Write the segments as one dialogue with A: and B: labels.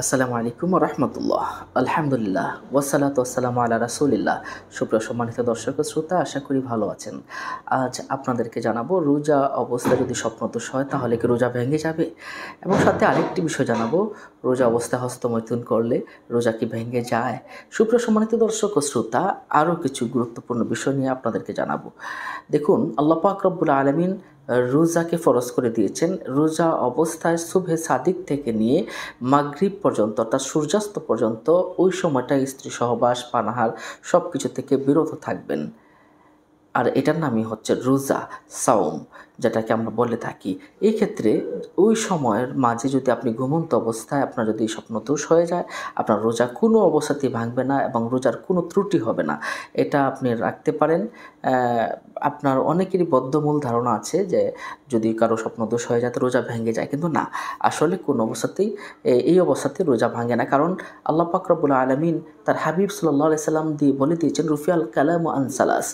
A: আসসালামু আলাইকুম রহমতুল্লাহ আলহামদুলিল্লাহ ওয়াসালাত ওয়াসালাম আল্লাহ রাসুলিল্লাহ সুপ্রিয় সম্মানিত দর্শক শ্রোতা আশা করি ভালো আছেন আজ আপনাদেরকে জানাবো রোজা অবস্থা যদি স্বপ্নদোষ হয় তাহলে কি রোজা ভেঙে যাবে এবং সাথে আরেকটি বিষয় জানাবো রোজা অবস্থা হস্তমৈথুন করলে রোজা কি ভেঙে যায় সুপ্রিয় সম্মানিত দর্শক শ্রোতা আরও কিছু গুরুত্বপূর্ণ বিষয় নিয়ে আপনাদেরকে জানাবো দেখুন আল্লাহ পাক রব্বুল আলমিন রোজাকে ফরজ করে দিয়েছেন রোজা অবস্থায় শুভে সাদিক থেকে নিয়ে মাগরীব পর্যন্ত অর্থাৎ সূর্যাস্ত পর্যন্ত ওই সময়টা স্ত্রী সহবাস পানাহার সব কিছু থেকে বিরত থাকবেন আর এটার নামই হচ্ছে রোজা সাউম যেটাকে আমরা বলে থাকি এই ক্ষেত্রে ওই সময়ের মাঝে যদি আপনি ঘুমন্ত অবস্থায় আপনার যদি স্বপ্ন দোষ হয়ে যায় আপনার রোজা কোনো অবস্থাতেই ভাঙবে না এবং রোজার কোনো ত্রুটি হবে না এটা আপনি রাখতে পারেন আপনার অনেকেরই বদ্ধমূল ধারণা আছে যে যদি কারো স্বপ্ন দোষ হয়ে যায় তো রোজা ভেঙে যায় কিন্তু না আসলে কোনো অবস্থাতেই এই অবস্থাতে রোজা ভাঙে না কারণ আল্লাহ পাকরবুল্লা আলমিন তার হাবিব সাল্লাহ সাল্লাম দিয়ে বলে দিয়েছেন রুফিয়াল কালাম আনসালাস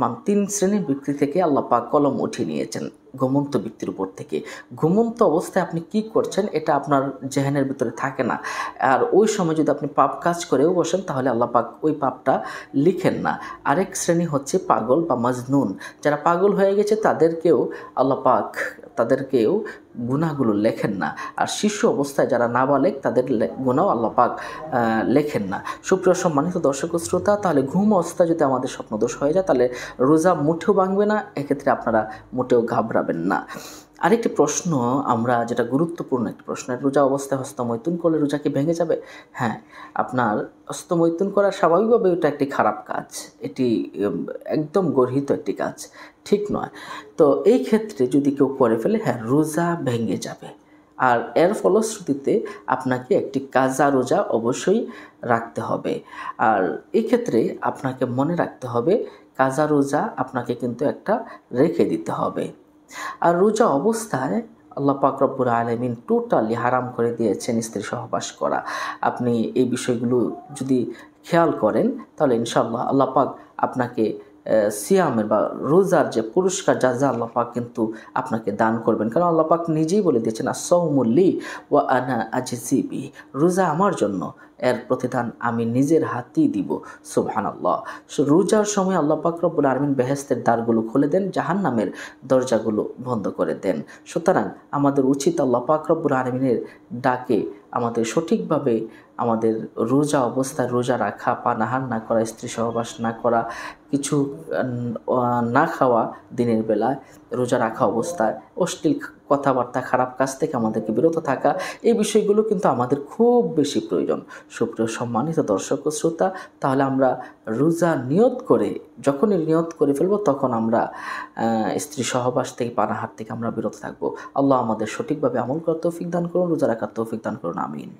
A: মান তিন শ্রেণীর বিক্রি থেকে আল্লাপাক কলম উঠিয়ে নিয়েছেন ঘুমন্ত ব্যক্তির উপর থেকে ঘুমন্ত অবস্থায় আপনি কি করছেন এটা আপনার জেহেনের ভিতরে থাকে না আর ওই সময় যদি আপনি পাপ কাজ করেও বসেন তাহলে আল্লাহ পাক ওই পাপটা লিখেন না আরেক শ্রেণী হচ্ছে পাগল বা মাজনুন যারা পাগল হয়ে গেছে তাদেরকেও আল্লাহ পাক তাদেরকেও গুণাগুলো লেখেন না আর শিশু অবস্থায় যারা নাবালেক তাদের গুণাও পাক লেখেন না সুপ্রিয় সম্মানিত দর্শক শ্রোতা তাহলে ঘুম অবস্থায় যদি আমাদের স্বপ্নদোষ হয়ে যায় তাহলে রোজা মুঠেও ভাঙবে না এক্ষেত্রে আপনারা মোটেও ঘাবড়া হারাবেন না আরেকটি প্রশ্ন আমরা যেটা গুরুত্বপূর্ণ একটি প্রশ্ন রোজা অবস্থায় হস্তমৈতুন করলে রোজা কি ভেঙে যাবে হ্যাঁ আপনার হস্তমৈতুন করা স্বাভাবিকভাবে এটা একটি খারাপ কাজ এটি একদম গর্হিত একটি কাজ ঠিক নয় তো এই ক্ষেত্রে যদি কেউ করে ফেলে হ্যাঁ রোজা ভেঙে যাবে আর এর ফলশ্রুতিতে আপনাকে একটি কাজা রোজা অবশ্যই রাখতে হবে আর এক্ষেত্রে আপনাকে মনে রাখতে হবে কাজা রোজা আপনাকে কিন্তু একটা রেখে দিতে হবে আর রোজা অবস্থায় আল্লাহ পাকরব্বুর আলমিন টোটালি হারাম করে দিয়েছেন স্ত্রী সহবাস করা আপনি এই বিষয়গুলো যদি খেয়াল করেন তাহলে ইনশাল্লাহ আল্লাহ পাক আপনাকে সিয়ামের বা রোজার যে পুরস্কার যা যা আল্লাহ পাক কিন্তু আপনাকে দান করবেন কারণ আল্লাহ পাক নিজেই বলে দিয়েছেন আর ওয়া ও আনা আজিজিবি রোজা আমার জন্য এর প্রতিদান আমি নিজের হাতেই দিব সুবহান আল্লাহ রোজার সময় আল্লাহ পাকরবুল আরমিন বেহেস্তের দ্বারগুলো খুলে দেন জাহান নামের দরজাগুলো বন্ধ করে দেন সুতরাং আমাদের উচিত আল্লাহ পাকরবুল আরমিনের ডাকে আমাদের সঠিকভাবে আমাদের রোজা অবস্থায় রোজা রাখা পানাহার না করা স্ত্রী সহবাস না করা কিছু না খাওয়া দিনের বেলায় রোজা রাখা অবস্থায় অশ্লীল কথাবার্তা খারাপ কাজ থেকে আমাদেরকে বিরত থাকা এই বিষয়গুলো কিন্তু আমাদের খুব বেশি প্রয়োজন সুপ্রিয় সম্মানিত দর্শক ও শ্রোতা তাহলে আমরা রোজা নিয়ত করে যখনই নিয়ত করে ফেলবো তখন আমরা স্ত্রী সহবাস থেকে পানাহার থেকে আমরা বিরত থাকবো আল্লাহ আমাদের সঠিকভাবে আমল করার তৌফিক দান করুন রোজা রাখার তৌফিক দান করুন আমিন